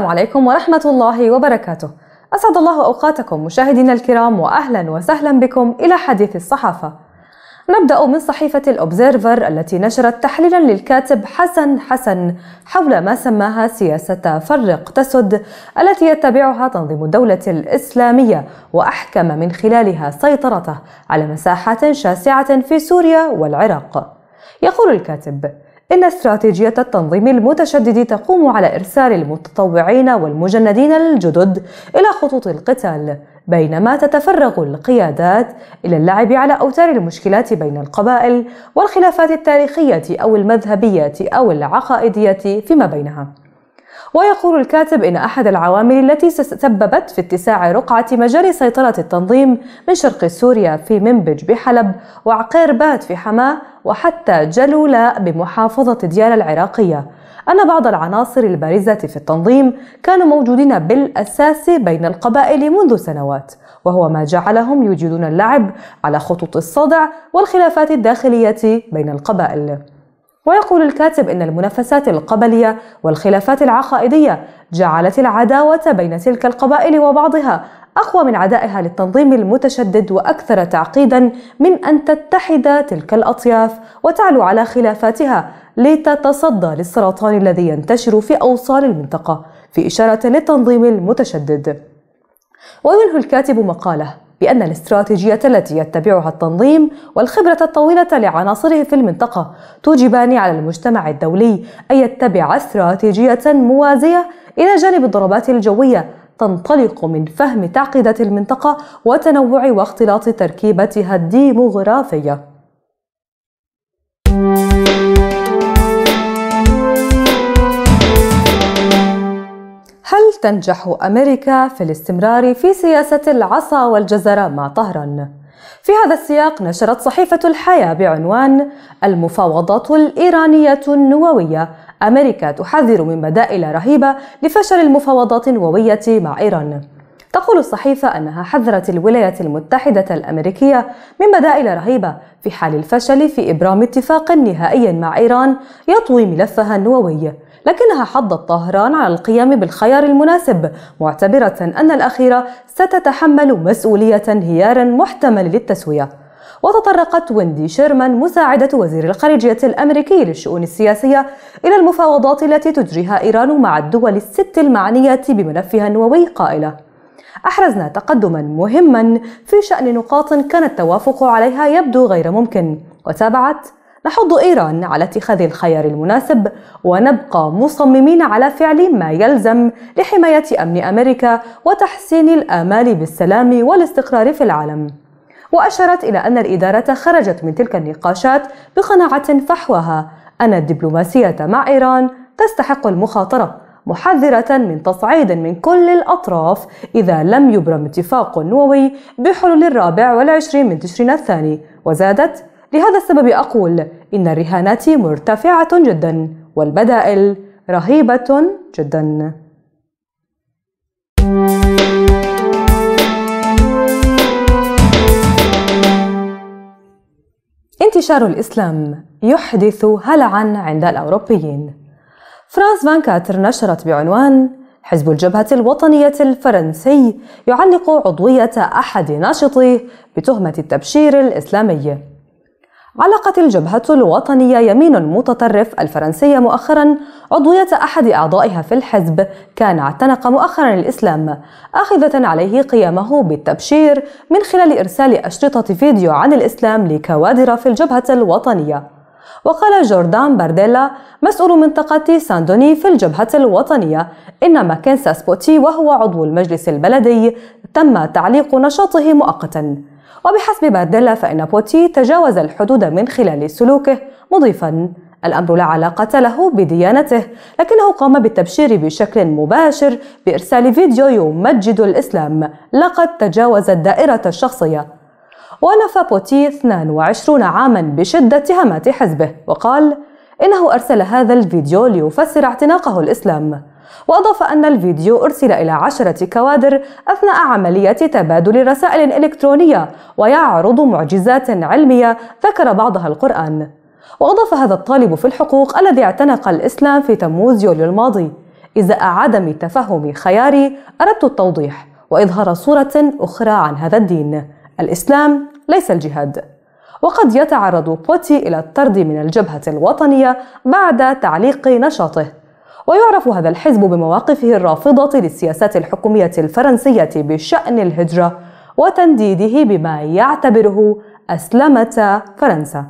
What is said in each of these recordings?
السلام عليكم ورحمة الله وبركاته أسعد الله أوقاتكم مشاهدينا الكرام وأهلا وسهلا بكم إلى حديث الصحافة نبدأ من صحيفة الأوبزيرفر التي نشرت تحليلا للكاتب حسن حسن حول ما سماها سياسة فرق تسد التي يتبعها تنظيم الدولة الإسلامية وأحكم من خلالها سيطرته على مساحات شاسعة في سوريا والعراق يقول الكاتب إن استراتيجية التنظيم المتشدد تقوم على إرسال المتطوعين والمجندين الجدد إلى خطوط القتال، بينما تتفرغ القيادات إلى اللعب على أوتار المشكلات بين القبائل والخلافات التاريخية أو المذهبية أو العقائدية فيما بينها. ويقول الكاتب إن أحد العوامل التي سببت في اتساع رقعة مجال سيطرة التنظيم من شرق سوريا في منبج بحلب وعقيربات في حماه وحتى جلولاء بمحافظة ديالى العراقية أن بعض العناصر البارزة في التنظيم كانوا موجودين بالأساس بين القبائل منذ سنوات وهو ما جعلهم يجيدون اللعب على خطوط الصدع والخلافات الداخلية بين القبائل ويقول الكاتب إن المنافسات القبلية والخلافات العقائدية جعلت العداوة بين تلك القبائل وبعضها أقوى من عدائها للتنظيم المتشدد وأكثر تعقيدا من أن تتحد تلك الأطياف وتعلو على خلافاتها لتتصدى للسرطان الذي ينتشر في أوصال المنطقة في إشارة للتنظيم المتشدد وينهي الكاتب مقاله بأن الاستراتيجية التي يتبعها التنظيم والخبرة الطويلة لعناصره في المنطقة توجبان على المجتمع الدولي أن يتبع استراتيجية موازية إلى جانب الضربات الجوية تنطلق من فهم تعقيدات المنطقة وتنوع واختلاط تركيبتها الديموغرافية تنجح أمريكا في الاستمرار في سياسة العصا والجزر مع طهران في هذا السياق نشرت صحيفة الحياة بعنوان المفاوضات الإيرانية النووية أمريكا تحذر من بدائل رهيبة لفشل المفاوضات النووية مع إيران تقول الصحيفة أنها حذرت الولايات المتحدة الأمريكية من بدائل رهيبة في حال الفشل في إبرام اتفاق نهائي مع إيران يطوي ملفها النووي لكنها حضت طهران على القيام بالخيار المناسب معتبرة أن الأخيرة ستتحمل مسؤولية انهيار محتمل للتسوية وتطرقت ويندي شيرمان مساعدة وزير الخارجية الأمريكي للشؤون السياسية إلى المفاوضات التي تجريها إيران مع الدول الست المعنية بملفها النووي قائلة أحرزنا تقدما مهما في شأن نقاط كان التوافق عليها يبدو غير ممكن وتابعت نحض إيران على اتخاذ الخيار المناسب ونبقى مصممين على فعل ما يلزم لحماية أمن أمريكا وتحسين الآمال بالسلام والاستقرار في العالم. وأشارت إلى أن الإدارة خرجت من تلك النقاشات بقناعة فحوها أن الدبلوماسية مع إيران تستحق المخاطرة محذرة من تصعيد من كل الأطراف إذا لم يبرم اتفاق نووي بحلول الرابع والعشرين من تشرين الثاني وزادت لهذا السبب أقول إن الرهانات مرتفعة جدا والبدائل رهيبة جدا انتشار الإسلام يحدث هلعا عند الأوروبيين فرانس فان كاتر نشرت بعنوان حزب الجبهة الوطنية الفرنسي يعلق عضوية أحد ناشطيه بتهمة التبشير الإسلامي علقت الجبهة الوطنية يمين متطرف الفرنسية مؤخرا عضوية أحد أعضائها في الحزب كان اعتنق مؤخرا الإسلام آخذة عليه قيامه بالتبشير من خلال إرسال أشرطة فيديو عن الإسلام لكوادر في الجبهة الوطنية وقال جوردان بارديلا مسؤول منطقة ساندوني في الجبهة الوطنية إن ماكنسا سبوتي وهو عضو المجلس البلدي تم تعليق نشاطه مؤقتا وبحسب ما فإن بوتي تجاوز الحدود من خلال سلوكه مضيفا الأمر لا علاقة له بديانته لكنه قام بالتبشير بشكل مباشر بإرسال فيديو يمجد الإسلام لقد تجاوز الدائرة الشخصية ونفى بوتي 22 عاما بشدة تهمات حزبه وقال إنه أرسل هذا الفيديو ليفسر اعتناقه الإسلام وأضاف أن الفيديو أرسل إلى عشرة كوادر أثناء عملية تبادل رسائل إلكترونية ويعرض معجزات علمية ذكر بعضها القرآن وأضاف هذا الطالب في الحقوق الذي اعتنق الإسلام في تموز يوليو الماضي إزاء عدم تفهم خياري أردت التوضيح وإظهار صورة أخرى عن هذا الدين الإسلام ليس الجهاد وقد يتعرض بوتي إلى الطرد من الجبهة الوطنية بعد تعليق نشاطه ويعرف هذا الحزب بمواقفه الرافضة للسياسات الحكومية الفرنسية بشأن الهجرة وتنديده بما يعتبره أسلمة فرنسا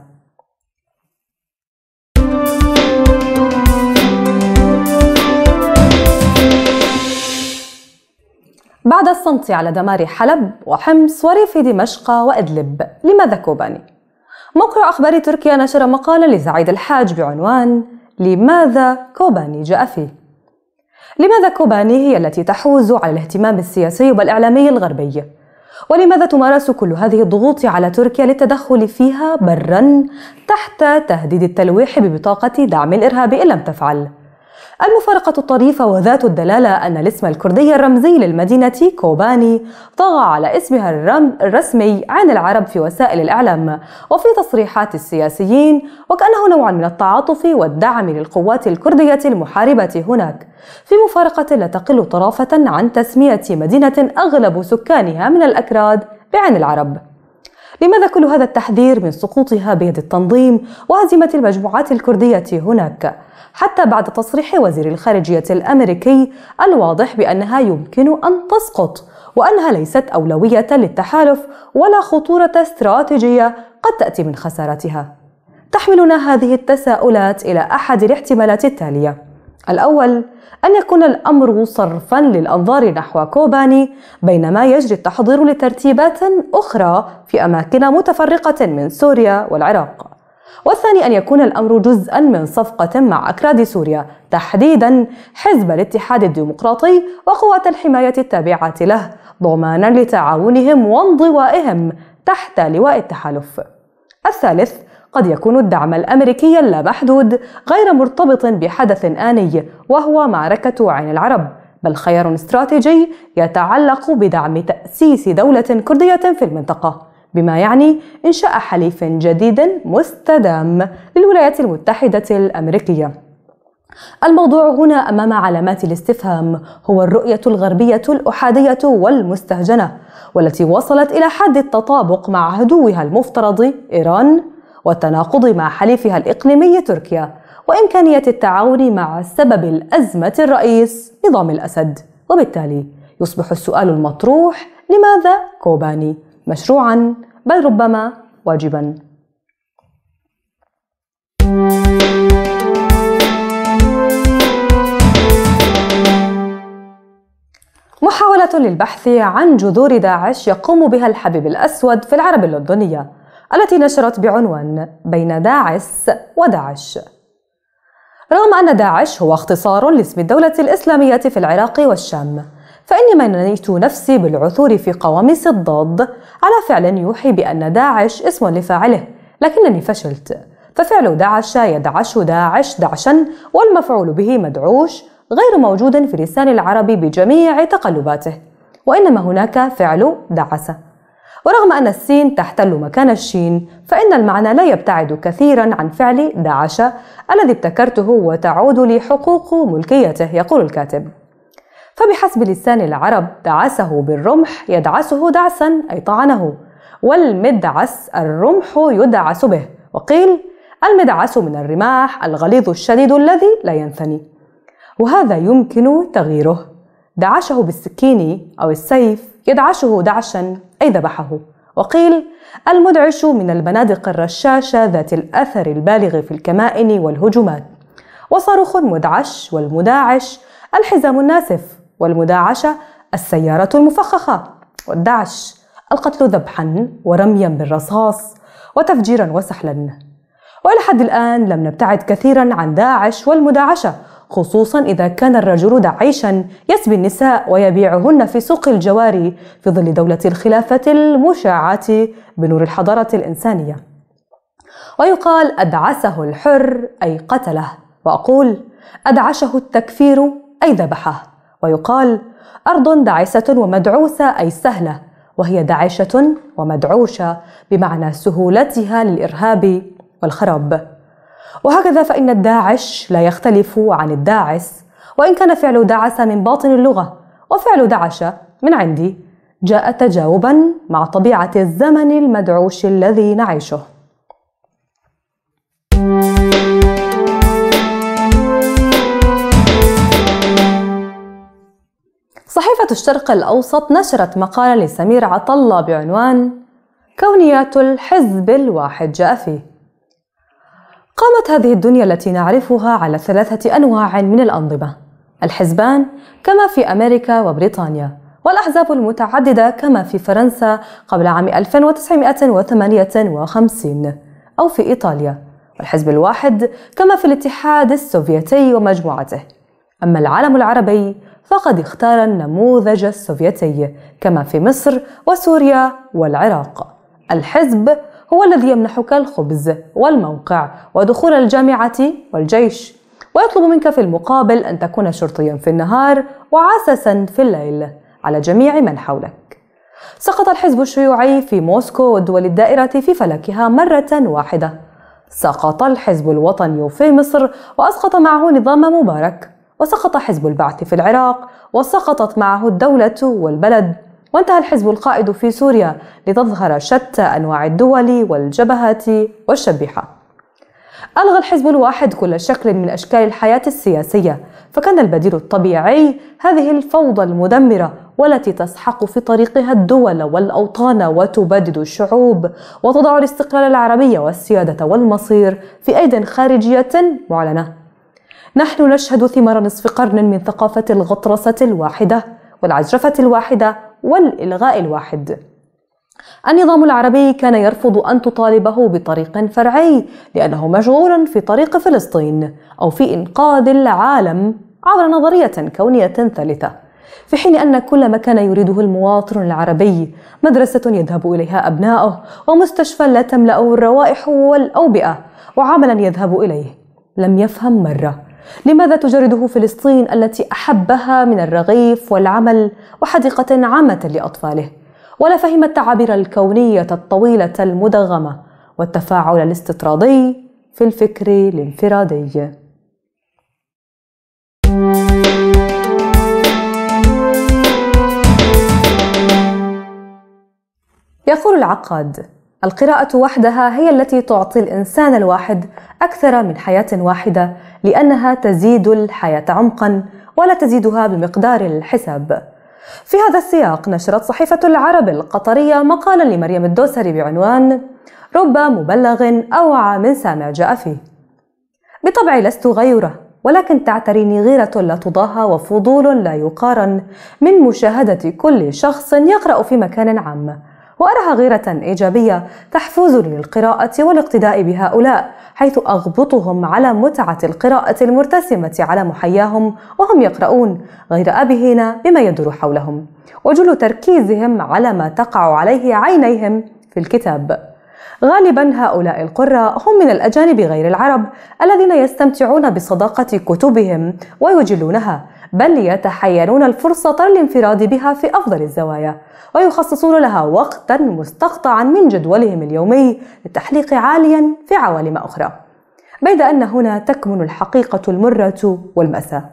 بعد الصمت على دمار حلب وحمص وريف دمشق وإدلب لماذا كوباني؟ موقع أخبار تركيا نشر مقالا لسعيد الحاج بعنوان لماذا كوباني جاء فيه لماذا كوباني هي التي تحوز على الاهتمام السياسي والإعلامي الغربي ولماذا تمارس كل هذه الضغوط على تركيا للتدخل فيها برا تحت تهديد التلويح ببطاقة دعم الإرهاب إن لم تفعل المفارقة الطريفة وذات الدلالة أن الاسم الكردي الرمزي للمدينة كوباني طغى على اسمها الرسمي عن العرب في وسائل الإعلام وفي تصريحات السياسيين وكأنه نوع من التعاطف والدعم للقوات الكردية المحاربة هناك في مفارقة لا تقل طرافة عن تسمية مدينة أغلب سكانها من الأكراد بعين العرب لماذا كل هذا التحذير من سقوطها بيد التنظيم وهزيمة المجموعات الكردية هناك؟ حتى بعد تصريح وزير الخارجية الأمريكي الواضح بأنها يمكن أن تسقط وأنها ليست أولوية للتحالف ولا خطورة استراتيجية قد تأتي من خسارتها. تحملنا هذه التساؤلات إلى أحد الاحتمالات التالية: الأول أن يكون الأمر صرفا للأنظار نحو كوباني بينما يجري التحضير لترتيبات أخرى في أماكن متفرقة من سوريا والعراق والثاني أن يكون الأمر جزءا من صفقة مع أكراد سوريا تحديدا حزب الاتحاد الديمقراطي وقوات الحماية التابعة له ضمانا لتعاونهم وانضوائهم تحت لواء التحالف الثالث قد يكون الدعم الأمريكي اللامحدود غير مرتبط بحدث آني وهو معركة عين العرب بل خيار استراتيجي يتعلق بدعم تأسيس دولة كردية في المنطقة بما يعني إنشاء حليف جديد مستدام للولايات المتحدة الأمريكية الموضوع هنا أمام علامات الاستفهام هو الرؤية الغربية الأحادية والمستهجنة والتي وصلت إلى حد التطابق مع عدوها المفترض إيران والتناقض مع حليفها الإقليمي تركيا وإمكانية التعاون مع سبب الأزمة الرئيس نظام الأسد وبالتالي يصبح السؤال المطروح لماذا كوباني مشروعا بل ربما واجبا محاولة للبحث عن جذور داعش يقوم بها الحبيب الأسود في العرب اللندنية التي نشرت بعنوان بين داعس وداعش رغم أن داعش هو اختصار لاسم الدولة الإسلامية في العراق والشام فإني منيت نفسي بالعثور في قواميس الضاد على فعل يوحي بأن داعش اسم لفاعله لكنني فشلت ففعل دعش يدعش داعش دعشا والمفعول به مدعوش غير موجود في لسان العربي بجميع تقلباته وإنما هناك فعل دعس ورغم أن السين تحتل مكان الشين فإن المعنى لا يبتعد كثيرا عن فعل داعش الذي ابتكرته وتعود لي حقوق ملكيته يقول الكاتب فبحسب لسان العرب دعسه بالرمح يدعسه دعسا أي طعنه والمدعس الرمح يدعس به وقيل المدعس من الرماح الغليظ الشديد الذي لا ينثني وهذا يمكن تغييره دعشه بالسكين أو السيف يدعشه دعشا أي ذبحه وقيل المدعش من البنادق الرشاشة ذات الأثر البالغ في الكمائن والهجومات وصاروخ مدعش والمداعش الحزام الناسف والمداعشة السيارة المفخخة والدعش القتل ذبحا ورميا بالرصاص وتفجيرا وسحلا والى حد الان لم نبتعد كثيرا عن داعش والمداعشه خصوصا إذا كان الرجل دعيشا يسبي النساء ويبيعهن في سوق الجواري في ظل دولة الخلافة المشاعة بنور الحضارة الإنسانية ويقال أدعسه الحر أي قتله وأقول أدعشه التكفير أي ذبحه ويقال أرض دعسة ومدعوسة أي سهلة وهي داعشة ومدعوشة بمعنى سهولتها للإرهاب والخراب وهكذا فإن الداعش لا يختلف عن الداعس وإن كان فعل دعس من باطن اللغة وفعل دعش من عندي جاء تجاوبا مع طبيعة الزمن المدعوش الذي نعيشه صحيفة الشرق الأوسط نشرت مقالة لسمير عطلة بعنوان كونيات الحزب الواحد جاء فيه قامت هذه الدنيا التي نعرفها على ثلاثة أنواع من الأنظمة الحزبان كما في أمريكا وبريطانيا والأحزاب المتعددة كما في فرنسا قبل عام 1958 أو في إيطاليا والحزب الواحد كما في الاتحاد السوفيتي ومجموعته أما العالم العربي فقد اختار النموذج السوفيتي كما في مصر وسوريا والعراق الحزب هو الذي يمنحك الخبز والموقع ودخول الجامعة والجيش ويطلب منك في المقابل أن تكون شرطيا في النهار وعسسا في الليل على جميع من حولك سقط الحزب الشيوعي في موسكو ودول الدائرة في فلكها مرة واحدة سقط الحزب الوطني في مصر وأسقط معه نظام مبارك وسقط حزب البعث في العراق وسقطت معه الدولة والبلد وانتهى الحزب القائد في سوريا لتظهر شتى أنواع الدول والجبهات والشبيحة ألغى الحزب الواحد كل شكل من أشكال الحياة السياسية فكان البديل الطبيعي هذه الفوضى المدمرة والتي تسحق في طريقها الدول والأوطان وتبدد الشعوب وتضع الاستقلال العربي والسيادة والمصير في أيد خارجية معلنة نحن نشهد ثمار نصف قرن من ثقافة الغطرسة الواحدة والعجرفة الواحدة والإلغاء الواحد النظام العربي كان يرفض أن تطالبه بطريق فرعي لأنه مشغول في طريق فلسطين أو في إنقاذ العالم عبر نظرية كونية ثالثة في حين أن كل ما كان يريده المواطن العربي مدرسة يذهب إليها أبناؤه ومستشفى لا تملأه الروائح والأوبئة وعملا يذهب إليه لم يفهم مرة لماذا تجرده فلسطين التي أحبها من الرغيف والعمل وحديقة عامة لأطفاله ولا فهم التعابير الكونية الطويلة المدغمة والتفاعل الاستطرادي في الفكر الانفرادي يقول العقاد القراءة وحدها هي التي تعطي الإنسان الواحد أكثر من حياة واحدة لأنها تزيد الحياة عمقا ولا تزيدها بمقدار الحساب. في هذا السياق نشرت صحيفة العرب القطرية مقالا لمريم الدوسري بعنوان رب مبلغ أوعى من سامع جاء فيه. بطبعي لست غيره ولكن تعتريني غيرة لا تضاهى وفضول لا يقارن من مشاهدة كل شخص يقرأ في مكان عام وأراها غيرة إيجابية تحفزني للقراءة والاقتداء بهؤلاء حيث أغبطهم على متعة القراءة المرتسمة على محياهم وهم يقرؤون غير أبهين بما يدور حولهم وجل تركيزهم على ما تقع عليه عينيهم في الكتاب غالبا هؤلاء القراء هم من الأجانب غير العرب الذين يستمتعون بصداقة كتبهم ويجلونها بل يتحيرون الفرصة للانفراد بها في أفضل الزوايا ويخصصون لها وقتا مستقطعا من جدولهم اليومي للتحليق عاليا في عوالم أخرى بيد أن هنا تكمن الحقيقة المرة والمأساة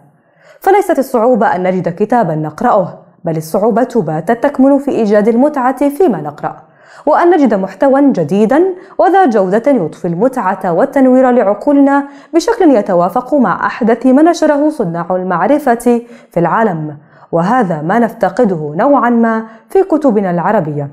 فليست الصعوبة أن نجد كتابا نقرأه بل الصعوبة باتت تكمن في إيجاد المتعة فيما نقرأ وأن نجد محتوى جديدا وذا جودة يضفي المتعة والتنوير لعقولنا بشكل يتوافق مع أحدث ما نشره صناع المعرفة في العالم وهذا ما نفتقده نوعا ما في كتبنا العربيه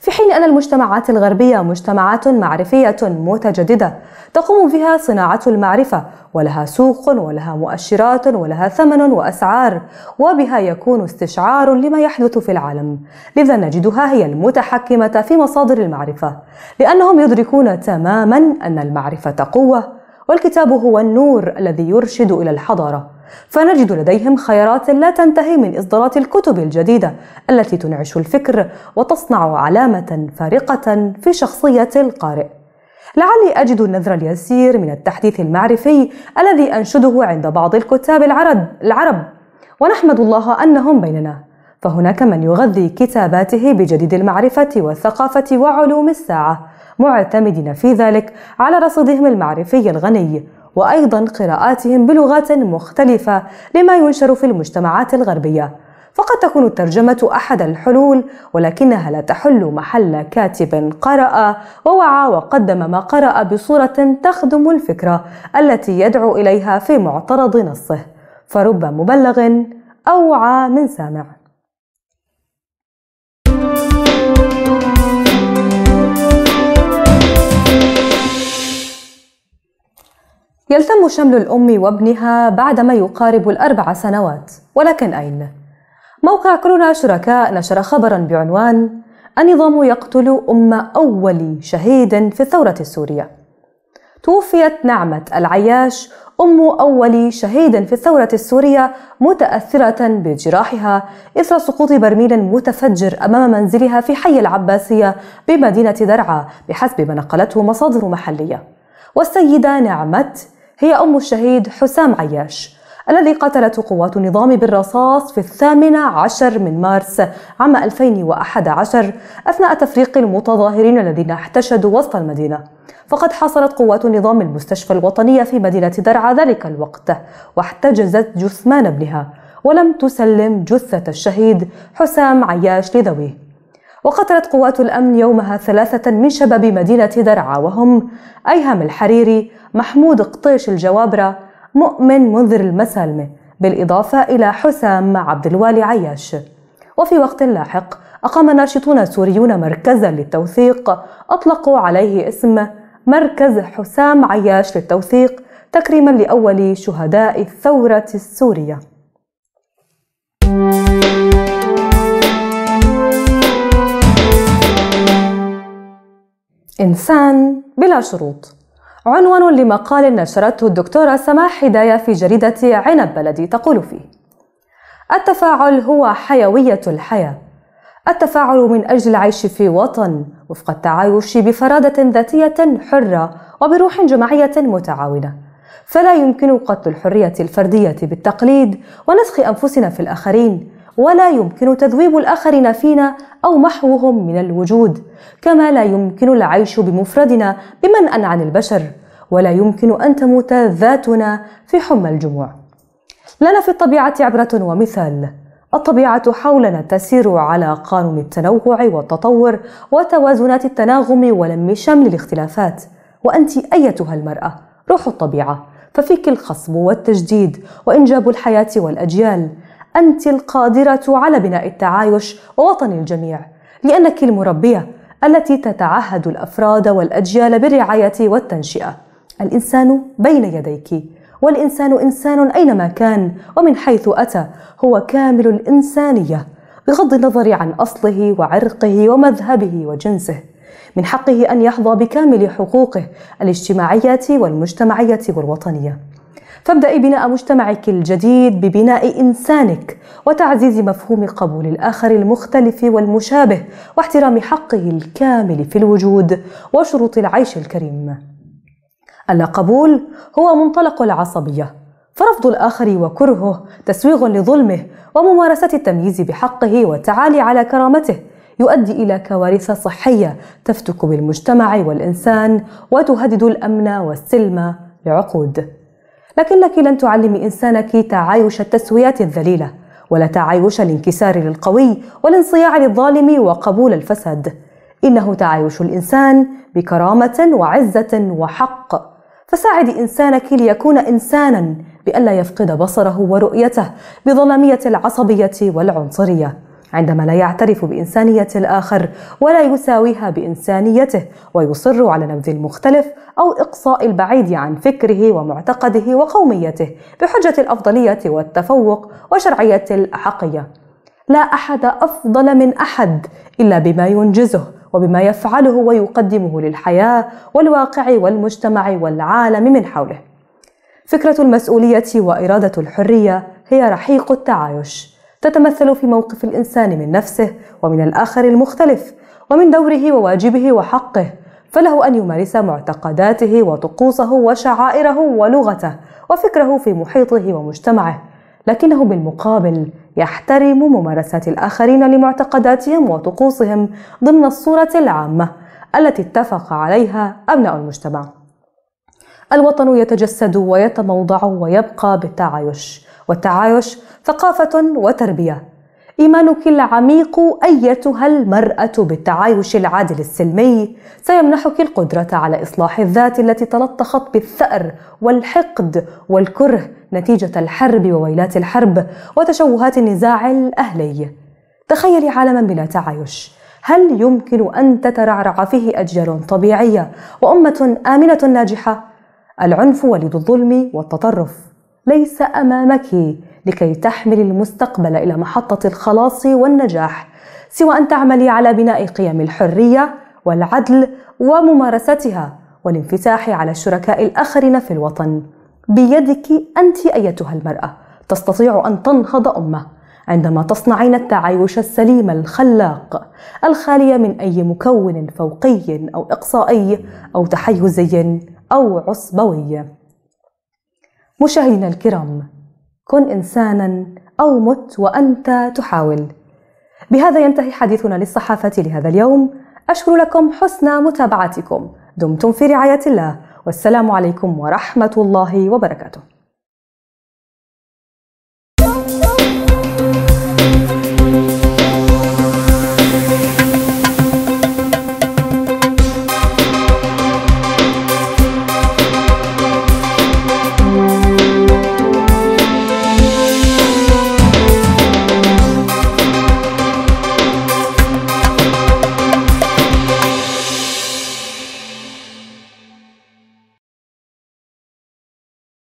في حين أن المجتمعات الغربية مجتمعات معرفية متجددة تقوم فيها صناعة المعرفة ولها سوق ولها مؤشرات ولها ثمن وأسعار وبها يكون استشعار لما يحدث في العالم لذا نجدها هي المتحكمة في مصادر المعرفة لأنهم يدركون تماما أن المعرفة قوة والكتاب هو النور الذي يرشد إلى الحضارة فنجد لديهم خيارات لا تنتهي من إصدارات الكتب الجديدة التي تنعش الفكر وتصنع علامة فارقة في شخصية القارئ لعلي أجد النذر اليسير من التحديث المعرفي الذي أنشده عند بعض الكتاب العرب, العرب ونحمد الله أنهم بيننا فهناك من يغذي كتاباته بجديد المعرفة والثقافة وعلوم الساعة معتمدين في ذلك على رصدهم المعرفي الغني وأيضا قراءاتهم بلغات مختلفة لما ينشر في المجتمعات الغربية فقد تكون الترجمة أحد الحلول ولكنها لا تحل محل كاتب قرأ ووعى وقدم ما قرأ بصورة تخدم الفكرة التي يدعو إليها في معترض نصه فرب مبلغ أوعى من سامع يلتم شمل الأم وابنها بعدما يقارب الأربع سنوات ولكن أين؟ موقع كورونا شركاء نشر خبرا بعنوان النظام يقتل أم أول شهيد في الثورة السورية توفيت نعمة العياش أم أول شهيد في الثورة السورية متأثرة بجراحها إثر سقوط برميل متفجر أمام منزلها في حي العباسية بمدينة درعا بحسب ما نقلته مصادر محلية والسيدة نعمت هي أم الشهيد حسام عياش الذي قتلته قوات النظام بالرصاص في الثامن عشر من مارس عام 2011 أثناء تفريق المتظاهرين الذين احتشدوا وسط المدينة فقد حاصرت قوات النظام المستشفى الوطنية في مدينة درعا ذلك الوقت واحتجزت جثمان ابنها ولم تسلم جثة الشهيد حسام عياش لذويه وقتلت قوات الأمن يومها ثلاثة من شباب مدينة درعا وهم أيهم الحريري محمود قطيش الجوابرة مؤمن منذر المسالمة بالإضافة إلى حسام عبد الوالي عياش وفي وقت لاحق أقام ناشطون سوريون مركزا للتوثيق أطلقوا عليه اسم مركز حسام عياش للتوثيق تكريما لأول شهداء الثورة السورية. إنسان بلا شروط عنوان لمقال نشرته الدكتورة سماح هداية في جريدة عنب بلدي تقول فيه التفاعل هو حيوية الحياة التفاعل من أجل العيش في وطن وفق التعايش بفرادة ذاتية حرة وبروح جماعية متعاونة فلا يمكن قتل الحرية الفردية بالتقليد ونسخ أنفسنا في الآخرين ولا يمكن تذويب الآخرين فينا أو محوهم من الوجود كما لا يمكن العيش بمفردنا ان عن البشر ولا يمكن أن تموت ذاتنا في حمى الجموع لنا في الطبيعة عبرة ومثال الطبيعة حولنا تسير على قانون التنوع والتطور وتوازنات التناغم ولم شمل الاختلافات وأنت أيتها المرأة روح الطبيعة ففيك الخصب والتجديد وإنجاب الحياة والأجيال أنت القادرة على بناء التعايش ووطن الجميع لأنك المربية التي تتعهد الأفراد والأجيال بالرعاية والتنشئة الإنسان بين يديك والإنسان إنسان أينما كان ومن حيث أتى هو كامل الإنسانية بغض النظر عن أصله وعرقه ومذهبه وجنسه من حقه أن يحظى بكامل حقوقه الاجتماعية والمجتمعية والوطنية فابدأي بناء مجتمعك الجديد ببناء إنسانك وتعزيز مفهوم قبول الآخر المختلف والمشابه واحترام حقه الكامل في الوجود وشروط العيش الكريم. قبول هو منطلق العصبية فرفض الآخر وكرهه تسويغ لظلمه وممارسة التمييز بحقه والتعالي على كرامته يؤدي إلى كوارث صحية تفتك بالمجتمع والإنسان وتهدد الأمن والسلم لعقود لكنك لن تعلمي إنسانك تعايش التسويات الذليلة ولا تعايش الانكسار للقوي والانصياع للظالم وقبول الفساد إنه تعايش الإنسان بكرامة وعزة وحق فساعدي إنسانك ليكون إنسانا بألا يفقد بصره ورؤيته بظلامية العصبية والعنصرية عندما لا يعترف بإنسانية الآخر ولا يساويها بإنسانيته ويصر على نبذ المختلف أو إقصاء البعيد عن فكره ومعتقده وقوميته بحجة الأفضلية والتفوق وشرعية الأحقية لا أحد أفضل من أحد إلا بما ينجزه وبما يفعله ويقدمه للحياة والواقع والمجتمع والعالم من حوله. فكرة المسؤولية وإرادة الحرية هي رحيق التعايش. تتمثل في موقف الإنسان من نفسه ومن الآخر المختلف ومن دوره وواجبه وحقه فله أن يمارس معتقداته وطقوسه وشعائره ولغته وفكره في محيطه ومجتمعه لكنه بالمقابل يحترم ممارسات الآخرين لمعتقداتهم وطقوسهم ضمن الصورة العامة التي اتفق عليها أبناء المجتمع الوطن يتجسد ويتموضع ويبقى بالتعايش والتعايش ثقافة وتربية إيمانك العميق أيتها المرأة بالتعايش العادل السلمي سيمنحك القدرة على إصلاح الذات التي تلطخت بالثأر والحقد والكره نتيجة الحرب وويلات الحرب وتشوهات النزاع الأهلي. تخيلي عالما بلا تعايش، هل يمكن أن تترعرع فيه أجيال طبيعية وأمة آمنة ناجحة؟ العنف ولد الظلم والتطرف. ليس امامك لكي تحمل المستقبل الى محطه الخلاص والنجاح سوى ان تعملي على بناء قيم الحريه والعدل وممارستها والانفتاح على الشركاء الاخرين في الوطن بيدك انت ايتها المراه تستطيع ان تنهض امه عندما تصنعين التعايش السليم الخلاق الخالي من اي مكون فوقي او اقصائي او تحيزي او عصبوي مشاهدينا الكرام كن إنسانا أو مت وأنت تحاول بهذا ينتهي حديثنا للصحافة لهذا اليوم أشكر لكم حسن متابعتكم دمتم في رعاية الله والسلام عليكم ورحمة الله وبركاته